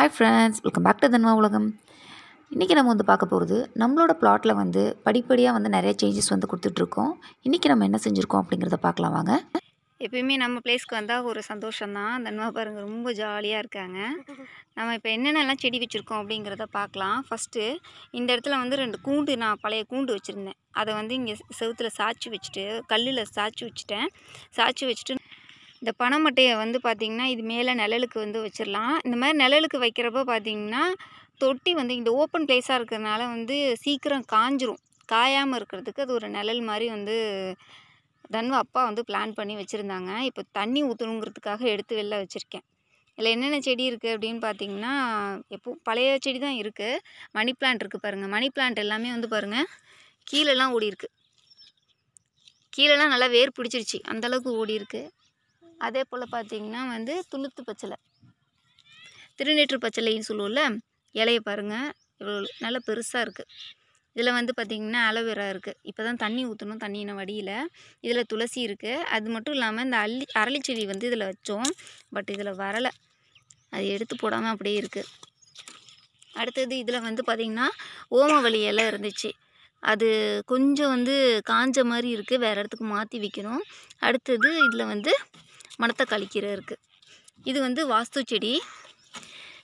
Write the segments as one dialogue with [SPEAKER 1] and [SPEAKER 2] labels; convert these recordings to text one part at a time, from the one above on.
[SPEAKER 1] hi friends welcome back to தன்மா உலகம் இன்றைக்கி நம்ம வந்து பார்க்க போகிறது நம்மளோட பிளாட்டில் வந்து படிப்படியாக வந்து நிறைய சேஞ்சஸ் வந்து கொடுத்துட்ருக்கோம் இன்றைக்கி நம்ம என்ன செஞ்சுருக்கோம் அப்படிங்கிறத பார்க்கலாம் வாங்க எப்பயுமே நம்ம பிளேஸ்க்கு வந்தால் ஒரு சந்தோஷம்தான் தன்மா பாருங்கள் ரொம்ப ஜாலியாக இருக்காங்க நம்ம இப்போ என்னென்னலாம் செடி வச்சுருக்கோம் அப்படிங்கிறத பார்க்கலாம் ஃபஸ்ட்டு இந்த இடத்துல வந்து ரெண்டு கூண்டு நான் பழைய கூண்டு வச்சுருந்தேன் அதை வந்து இங்கே செவுத்தில் சாய்ச்சி வச்சுட்டு கல்லில் சாய்ச்சி வச்சுட்டேன் சாய்ச்சி வச்சுட்டு இந்த பனை மட்டையை வந்து பார்த்திங்கன்னா இது மேலே நிழலுக்கு வந்து வச்சிடலாம் இந்த மாதிரி நிழலுக்கு வைக்கிறப்ப பார்த்திங்கன்னா தொட்டி வந்து இந்த ஓப்பன் பிளேஸாக இருக்கிறதுனால வந்து சீக்கிரம் காஞ்சிரும் காயாமல் இருக்கிறதுக்கு அது ஒரு நிழல் மாதிரி வந்து தன்வ அப்பா வந்து பிளான் பண்ணி வச்சுருந்தாங்க இப்போ தண்ணி ஊற்றணுங்கிறதுக்காக எடுத்து வெளில வச்சுருக்கேன் இதில் என்னென்ன செடி இருக்குது அப்படின்னு பார்த்தீங்கன்னா எப்போ பழைய செடி தான் இருக்குது மணி பிளான்ட் இருக்குது பாருங்கள் மணி பிளான்ட் எல்லாமே வந்து பாருங்கள் கீழெல்லாம் ஓடி இருக்குது கீழெல்லாம் நல்லா வேர் பிடிச்சிருச்சு அந்தளவுக்கு ஓடி இருக்குது அதே போல் பார்த்திங்கன்னா வந்து துளுத்து பச்சலை திருநீற்று பச்சிலைன்னு சொல்லுவோம்ல இலையை பாருங்கள் இவ்வளோ நல்லா பெருசாக இருக்குது இதில் வந்து பார்த்திங்கன்னா அலோவேரா இருக்குது இப்போ தான் தண்ணி ஊற்றணும் தண்ணி இன்னும் வடியில் இதில் துளசி இருக்குது அது மட்டும் இல்லாமல் இந்த அள்ளி அரளி செடி வந்து இதில் வச்சோம் பட் இதில் வரலை அது எடுத்து போடாமல் அப்படியே இருக்குது அடுத்தது இதில் வந்து பார்த்திங்கன்னா ஓமவழி இலை இருந்துச்சு அது கொஞ்சம் வந்து காஞ்ச மாதிரி இருக்குது வேறு இடத்துக்கு மாற்றி வைக்கணும் அடுத்தது இதில் வந்து மணத்தக்காளிக்கீரை இது வந்து வாஸ்து செடி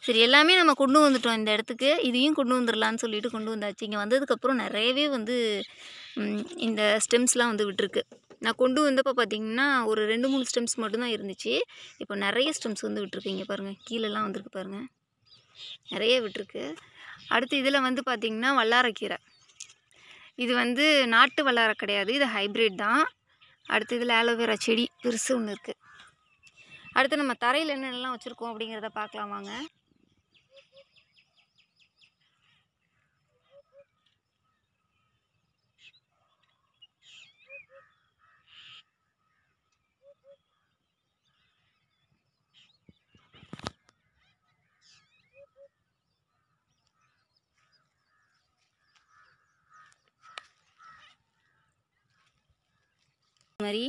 [SPEAKER 1] சரி எல்லாமே நம்ம கொண்டு வந்துட்டோம் இந்த இடத்துக்கு இதையும் கொண்டு வந்துடலான்னு சொல்லிட்டு கொண்டு வந்தாச்சு இங்கே வந்ததுக்கப்புறம் நிறையவே வந்து இந்த ஸ்டெம்ஸ்லாம் வந்து விட்டுருக்கு நான் கொண்டு வந்தப்போ பார்த்திங்கன்னா ஒரு ரெண்டு மூணு ஸ்டெம்ஸ் மட்டும்தான் இருந்துச்சு இப்போ நிறைய ஸ்டெம்ஸ் வந்து விட்டுருக்கு இங்கே பாருங்கள் கீழெல்லாம் வந்துருக்கு பாருங்கள் நிறைய விட்டுருக்கு அடுத்து இதில் வந்து பார்த்திங்கன்னா வல்லாரக்கீரை இது வந்து நாட்டு வல்லாரை கிடையாது இது ஹைப்ரிட் தான் அடுத்து இதில் ஆலோவேரா செடி பெருசு ஒன்று இருக்குது அடுத்து நம்ம தரையில் என்னென்னலாம் வச்சுருக்கோம் அப்படிங்கிறத பார்க்கலாம் வாங்க மாதிரி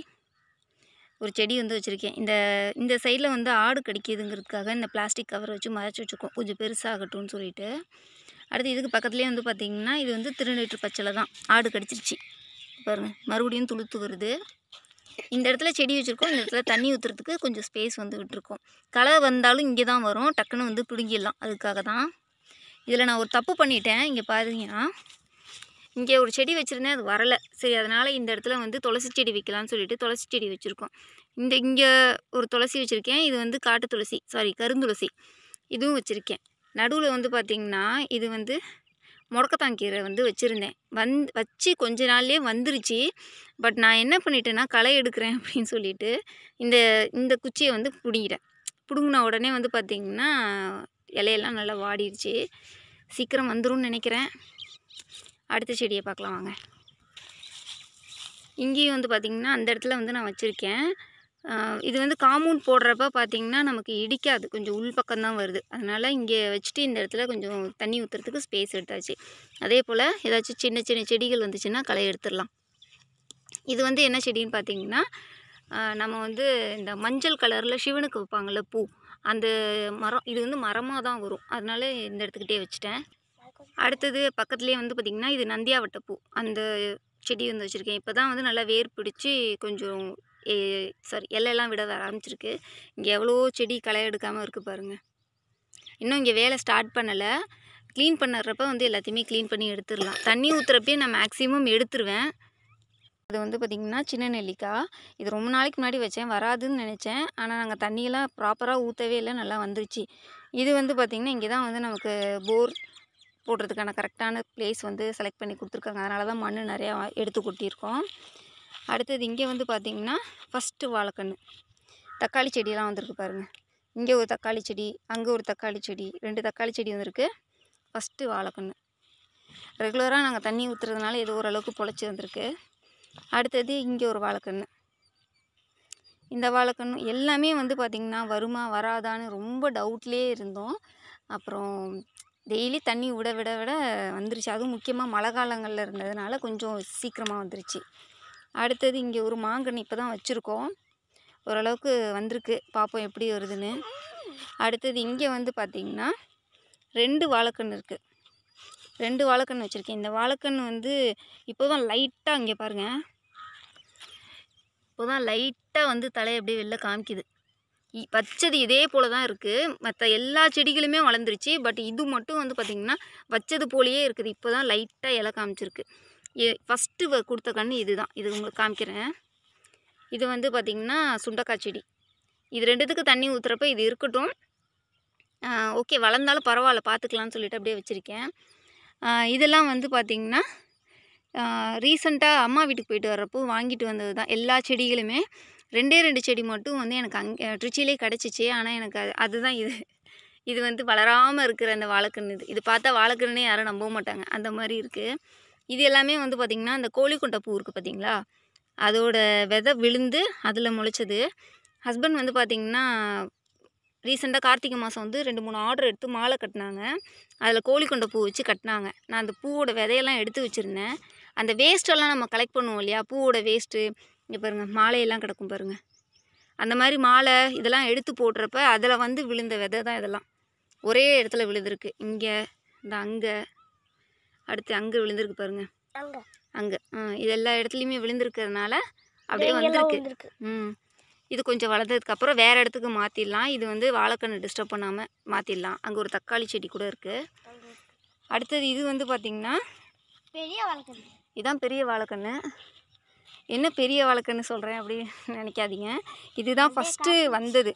[SPEAKER 1] ஒரு செடி வந்து வச்சுருக்கேன் இந்த இந்த சைடில் வந்து ஆடு கடிக்குதுங்கிறதுக்காக இந்த பிளாஸ்டிக் கவர் வச்சு மறைச்சி வச்சுருக்கோம் கொஞ்சம் பெருசாகட்டும்னு சொல்லிட்டு அடுத்து இதுக்கு பக்கத்துலேயே வந்து பார்த்திங்கன்னா இது வந்து திருநீற்று பச்சளை தான் ஆடு கடிச்சிருச்சு பாருங்கள் மறுபடியும் துளுத்து வருது இந்த இடத்துல செடி வச்சுருக்கோம் இந்த இடத்துல தண்ணி ஊற்றுறதுக்கு கொஞ்சம் ஸ்பேஸ் வந்து விட்டுருக்கோம் களை வந்தாலும் இங்கே தான் வரும் டக்குன்னு வந்து பிடுங்கிடலாம் அதுக்காக தான் இதில் நான் ஒரு தப்பு பண்ணிட்டேன் இங்கே பாருங்கன்னா இங்கே ஒரு செடி வச்சுருந்தேன் அது வரலை சரி அதனால் இந்த இடத்துல வந்து துளசி செடி வைக்கலாம்னு சொல்லிட்டு துளசி செடி வச்சுருக்கோம் இந்த இங்கே ஒரு துளசி வச்சுருக்கேன் இது வந்து காட்டு துளசி சாரி கருந்துளசி இதுவும் வச்சுருக்கேன் நடுவில் வந்து பார்த்திங்கன்னா இது வந்து முடக்கத்தாங்கீரை வந்து வச்சுருந்தேன் வந் வச்சு கொஞ்ச நாள்லேயே வந்துருச்சு பட் நான் என்ன பண்ணிட்டேன்னா களை எடுக்கிறேன் அப்படின்னு சொல்லிட்டு இந்த இந்த குச்சியை வந்து பிடுங்கிட்டேன் பிடுங்கின உடனே வந்து பார்த்திங்கன்னா இலையெல்லாம் நல்லா வாடிடுச்சு சீக்கிரம் வந்துடும் நினைக்கிறேன் அடுத்த செடியை பார்க்கலாம் வாங்க இங்கேயும் வந்து பார்த்திங்கன்னா அந்த இடத்துல வந்து நான் வச்சுருக்கேன் இது வந்து காம்பவுண்ட் போடுறப்ப பார்த்திங்கன்னா நமக்கு இடிக்காது கொஞ்சம் உள் பக்கம்தான் வருது அதனால் இங்கே வச்சுட்டு இந்த இடத்துல கொஞ்சம் தண்ணி ஊற்றுறதுக்கு ஸ்பேஸ் எடுத்தாச்சு அதே போல் ஏதாச்சும் சின்ன சின்ன செடிகள் வந்துச்சுன்னா களை எடுத்துடலாம் இது வந்து என்ன செடின்னு பார்த்திங்கன்னா நம்ம வந்து இந்த மஞ்சள் கலரில் சிவனுக்கு வைப்பாங்கள்ல பூ அந்த மரம் இது வந்து மரமாக தான் வரும் அதனால இந்த இடத்துக்கிட்டே வச்சுட்டேன் அடுத்தது பக்கத்துலேயே வந்து பார்த்திங்கன்னா இது நந்தியாவட்ட பூ அந்த செடி வந்து வச்சுருக்கேன் இப்போ தான் வந்து நல்லா வேர் பிடிச்சி கொஞ்சம் ஏ சாரி எல்லாம் விட வர ஆரம்பிச்சிருக்கு இங்கே எவ்வளோ செடி களை எடுக்காமல் இருக்குது பாருங்கள் இன்னும் இங்கே வேலை ஸ்டார்ட் பண்ணலை க்ளீன் பண்ணுறப்ப வந்து எல்லாத்தையுமே க்ளீன் பண்ணி எடுத்துடலாம் தண்ணி ஊற்றுறப்பே நான் மேக்ஸிமம் எடுத்துருவேன் அது வந்து பார்த்திங்கன்னா சின்ன நெல்லிக்காய் இது ரொம்ப நாளைக்கு முன்னாடி வச்சேன் வராதுன்னு நினச்சேன் ஆனால் நாங்கள் தண்ணியெல்லாம் ப்ராப்பராக ஊற்றவே இல்லை நல்லா வந்துருச்சு இது வந்து பார்த்திங்கன்னா இங்கே தான் வந்து நமக்கு போர் போடுறதுக்கான கரெக்டான பிளேஸ் வந்து செலக்ட் பண்ணி கொடுத்துருக்காங்க அதனால தான் மண் நிறையா எடுத்து கொட்டியிருக்கோம் அடுத்தது இங்கே வந்து பார்த்திங்கன்னா ஃபஸ்ட்டு வாழைக்கன்று தக்காளி செடியெல்லாம் வந்திருக்கு பாருங்கள் இங்கே ஒரு தக்காளி செடி அங்கே ஒரு தக்காளி செடி ரெண்டு தக்காளி செடி வந்திருக்கு ஃபஸ்ட்டு வாழைக்கன்று ரெகுலராக நாங்கள் தண்ணி ஊற்றுறதுனால ஏதோ ஓரளவுக்கு பொழைச்சி வந்திருக்கு அடுத்தது இங்கே ஒரு வாழைக்கன்று இந்த வாழைக்கன்று எல்லாமே வந்து பார்த்திங்கன்னா வருமா வராதான்னு ரொம்ப டவுட்லேயே இருந்தோம் அப்புறம் டெய்லி தண்ணி விட விட விட வந்துருச்சு அதுவும் முக்கியமாக மழை காலங்களில் இருந்ததுனால கொஞ்சம் சீக்கிரமாக வந்துருச்சு அடுத்தது இங்கே ஒரு மாங்கன்று இப்போ தான் வச்சுருக்கோம் ஓரளவுக்கு வந்திருக்கு பார்ப்போம் எப்படி வருதுன்னு அடுத்தது இங்கே வந்து பார்த்திங்கன்னா ரெண்டு வாழைக்கன்று இருக்குது ரெண்டு வாழைக்கன்று வச்சுருக்கேன் இந்த வாழைக்கன்று வந்து இப்போ தான் லைட்டாக இங்கே பாருங்கள் இப்போ தான் லைட்டாக வந்து தலையை அப்படியே வெளில காமிக்குது வச்சது இதே போல் தான் இருக்குது மற்ற எல்லா செடிகளுமே வளர்ந்துருச்சு பட் இது மட்டும் வந்து பார்த்திங்கன்னா வச்சது போலேயே இருக்குது இப்போ தான் லைட்டாக இலை காமிச்சிருக்கு ஏ ஃபஸ்ட்டு கொடுத்த கன்று இது தான் இது உங்களுக்கு காமிக்கிறேன் இது வந்து பார்த்திங்கன்னா சுண்டக்காய் செடி இது ரெண்டுத்துக்கு தண்ணி ஊற்றுறப்ப இது இருக்கட்டும் ஓகே வளர்ந்தாலும் பரவாயில்ல பார்த்துக்கலான்னு சொல்லிட்டு அப்படியே வச்சுருக்கேன் இதெல்லாம் வந்து பார்த்திங்கன்னா ரீசண்டாக அம்மா வீட்டுக்கு போயிட்டு வர்றப்போ வாங்கிட்டு வந்தது தான் எல்லா செடிகளுமே ரெண்டே ரெண்டு செடி மட்டும் வந்து எனக்கு அங்கே திருச்சியிலே கிடச்சிச்சு ஆனால் எனக்கு அது அதுதான் இது இது வந்து வளராமல் இருக்கிற அந்த வாழைக்கண்ணு இது இது பார்த்தா வாழைக்கண்ணே யாரும் நம்ப மாட்டாங்க அந்த மாதிரி இருக்குது இது எல்லாமே வந்து பார்த்திங்கன்னா அந்த கோழிக்கொண்டை பூ இருக்குது பார்த்திங்களா அதோட விதை விழுந்து அதில் முளைச்சது ஹஸ்பண்ட் வந்து பார்த்திங்கன்னா ரீசெண்டாக கார்த்திகை மாதம் வந்து ரெண்டு மூணு ஆர்டர் எடுத்து மாலை கட்டினாங்க அதில் கொண்ட பூ வச்சு கட்டினாங்க நான் அந்த பூவோட விதையெல்லாம் எடுத்து வச்சுருந்தேன் அந்த வேஸ்ட்டெல்லாம் நம்ம கலெக்ட் பண்ணுவோம் இல்லையா பூவோட வேஸ்ட்டு இங்கே பாருங்கள் மாலையெல்லாம் கிடக்கும் பாருங்கள் அந்த மாதிரி மாலை இதெல்லாம் எடுத்து போடுறப்ப அதில் வந்து விழுந்த விதை தான் இதெல்லாம் ஒரே இடத்துல விழுந்திருக்கு இங்கே இந்த அங்கே அடுத்து அங்கே விழுந்திருக்கு பாருங்கள் அங்கே இது எல்லா இடத்துலையுமே விழுந்திருக்கிறதுனால
[SPEAKER 2] அப்படியே வந்துருக்கு
[SPEAKER 1] ம் இது கொஞ்சம் வளர்ந்ததுக்கப்புறம் வேறு இடத்துக்கு மாற்றிடலாம் இது வந்து வாழைக்கண்ணை டிஸ்டர்ப் பண்ணாமல் மாற்றிடலாம் அங்கே ஒரு தக்காளி செடி கூட இருக்குது அடுத்தது இது வந்து பார்த்திங்கன்னா பெரிய வாழைக்கண்ணு இதுதான் பெரிய வாழைக்கண்ணு என்ன பெரிய வழக்குன்னு சொல்கிறேன் அப்படின்னு நினைக்காதீங்க இதுதான் ஃபஸ்ட்டு வந்தது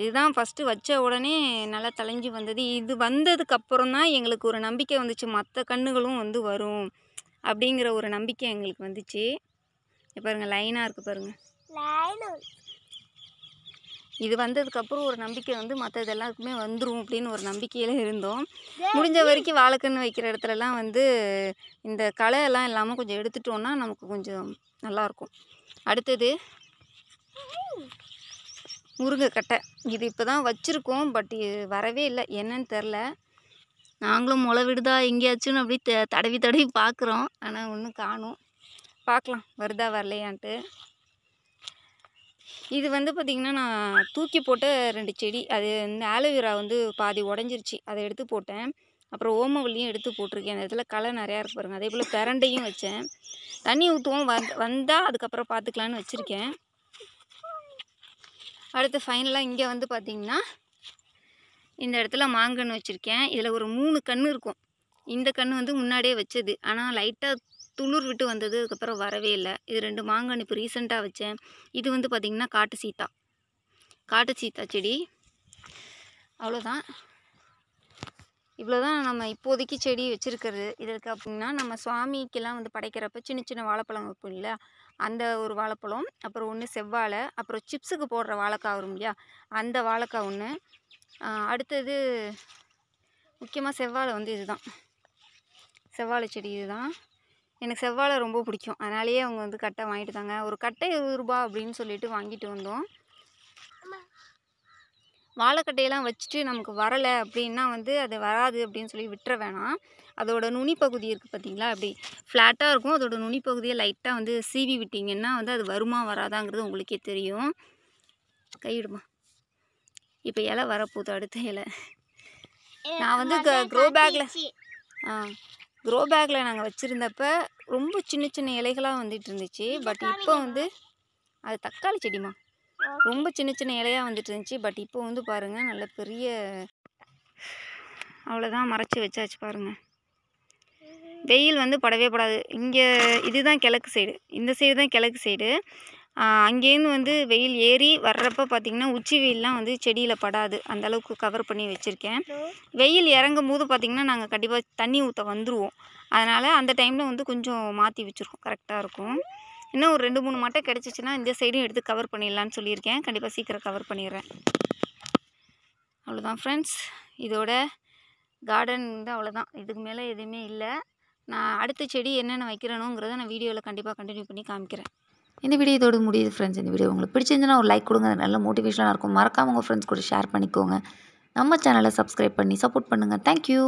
[SPEAKER 1] இதுதான் ஃபஸ்ட்டு வச்ச உடனே நல்லா தலைஞ்சி வந்தது இது வந்ததுக்கப்புறம் தான் எங்களுக்கு ஒரு நம்பிக்கை வந்துச்சு மற்ற கண்ணுகளும் வந்து வரும் அப்படிங்கிற ஒரு நம்பிக்கை எங்களுக்கு வந்துச்சு பாருங்கள் லைனாக இருக்குது பாருங்கள் இது வந்ததுக்கப்புறம் ஒரு நம்பிக்கை வந்து மற்றது எல்லாருக்குமே வந்துடும் அப்படின்னு ஒரு நம்பிக்கையில் இருந்தோம் முடிஞ்ச வரைக்கும் வாழைக்கன்று வைக்கிற இடத்துலலாம் வந்து இந்த களையெல்லாம் இல்லாமல் கொஞ்சம் எடுத்துட்டோன்னா நமக்கு கொஞ்சம் நல்லாயிருக்கும் அடுத்தது முருங்கைக்கட்டை இது இப்போ தான் வச்சுருக்கோம் பட் வரவே இல்லை என்னன்னு தெரில நாங்களும் முளை விடுதா எங்கேயாச்சுன்னு அப்படி தடவி தடவி பார்க்குறோம் ஆனால் ஒன்றும் காணும் பார்க்கலாம் வருதா வரலையான்ட்டு இது வந்து பார்த்திங்கன்னா நான் தூக்கி போட்ட ரெண்டு செடி அது இந்த ஆலோவேரா வந்து பாதி உடஞ்சிருச்சு அதை எடுத்து போட்டேன் அப்புறம் ஓமவல்லியும் எடுத்து போட்டிருக்கேன் அந்த இடத்துல களை நிறையா இருக்கு பாருங்கள் அதே போல் பிரண்டையும் வச்சேன் தண்ணி ஊற்றுவோம் வந் வந்தால் அதுக்கப்புறம் பார்த்துக்கலான்னு வச்சுருக்கேன் அடுத்து ஃபைனலாக இங்கே வந்து பார்த்திங்கன்னா இந்த இடத்துல மாங்கன்று வச்சுருக்கேன் இதில் ஒரு மூணு கன்று இருக்கும் இந்த கன்று வந்து முன்னாடியே வச்சது ஆனால் லைட்டாக துளிர் விட்டு வந்தது அதுக்கப்புறம் வரவே இல்லை இது ரெண்டு மாங்காய் இப்போ ரீசெண்டாக வச்சேன் இது வந்து பார்த்திங்கன்னா காட்டு சீத்தா காட்டு சீத்தா செடி அவ்வளோதான் இவ்வளோ தான் நம்ம இப்போதைக்கு செடி வச்சுருக்கிறது இதற்கு அப்படின்னா நம்ம சுவாமிக்கெல்லாம் வந்து படைக்கிறப்ப சின்ன சின்ன வாழைப்பழம் இருக்கும் இல்லையா அந்த ஒரு வாழைப்பழம் அப்புறம் ஒன்று செவ்வாழை அப்புறம் சிப்ஸுக்கு போடுற வாழைக்காய் வரும் இல்லையா அந்த வாழைக்காய் ஒன்று அடுத்தது முக்கியமாக செவ்வாழை வந்து இதுதான் செவ்வாழை செடி இதுதான் எனக்கு செவ்வாழை ரொம்ப பிடிக்கும் அதனாலேயே அவங்க வந்து கட்டை வாங்கிட்டு தாங்க ஒரு கட்டை இருபது ரூபா அப்படின்னு சொல்லிட்டு வாங்கிட்டு வந்தோம் வாழைக்கட்டையெல்லாம் வச்சுட்டு நமக்கு வரலை அப்படின்னா வந்து அது வராது அப்படின்னு சொல்லி விட்டுற வேணாம் அதோட நுனிப்பகுதி இருக்குது பார்த்தீங்களா அப்படி ஃப்ளாட்டாக இருக்கும் அதோட நுனிப்பகுதியை லைட்டாக வந்து சீவி விட்டிங்கன்னா வந்து அது வருமா வராதாங்கிறது உங்களுக்கே தெரியும் கைவிடுமா இப்போ இலை வரப்போகுது அடுத்த இலை நான் வந்து க்ரோ பேக்கில் ஆ க்ரோ பேக்கில் நாங்கள் வச்சுருந்தப்ப ரொம்ப சின்ன சின்ன இலைகளாக வந்துட்டு இருந்துச்சு பட் இப்போ வந்து அது தக்காளி செடிமா ரொம்ப சின்ன சின்ன இலையாக வந்துட்டு இருந்துச்சு பட் இப்போ வந்து பாருங்கள் நல்ல பெரிய அவ்வளோதான் மறைச்சி வச்சாச்சு பாருங்கள் வெயில் வந்து படவே படாது இங்கே இதுதான் கிழக்கு சைடு இந்த சைடு தான் கிழக்கு சைடு அங்கேருந்து வந்து வெயில் ஏறி வர்றப்போ பார்த்திங்கன்னா உச்சி வெயிலெலாம் வந்து செடியில் படாது அந்தளவுக்கு கவர் பண்ணி வச்சுருக்கேன் வெயில் இறங்கும் போது பார்த்திங்கன்னா நாங்கள் கண்டிப்பாக தண்ணி ஊற்ற வந்துடுவோம் அதனால் அந்த டைமில் வந்து கொஞ்சம் மாற்றி வச்சுருக்கோம் கரெக்டாக இருக்கும் இன்னும் ஒரு ரெண்டு மூணு மட்டை கிடச்சிச்சின்னா இந்த சைடும் எடுத்து கவர் பண்ணிடலான்னு சொல்லியிருக்கேன் கண்டிப்பாக சீக்கிரம் கவர் பண்ணிடுறேன் அவ்வளோதான் ஃப்ரெண்ட்ஸ் இதோட கார்டன் வந்து அவ்வளோதான் இதுக்கு மேலே எதுவுமே இல்லை நான் அடுத்த செடி என்னென்ன வைக்கிறேனுங்கிறத நான் வீடியோவில் கண்டிப்பாக கண்டினியூ பண்ணி காமிக்கிறேன் இந்த வீடியோ இதோடு முடியுது ஃப்ரெண்ட்ஸ் இந்த வீடியோ உங்களுக்கு பிடிச்சிருந்துன்னா ஒரு லைக் கொடுங்க நல்ல மோட்டிவேஷனாக இருக்கும் மறக்காமல் உங்கள் ஃப்ரெண்ட்ஸ் கூட ஷேர் பண்ணிக்கோங்க நம்ம சேனலை சப்ஸ்கிரைப் பண்ணி சப்போர்ட் பண்ணுங்கள் தேங்க்யூ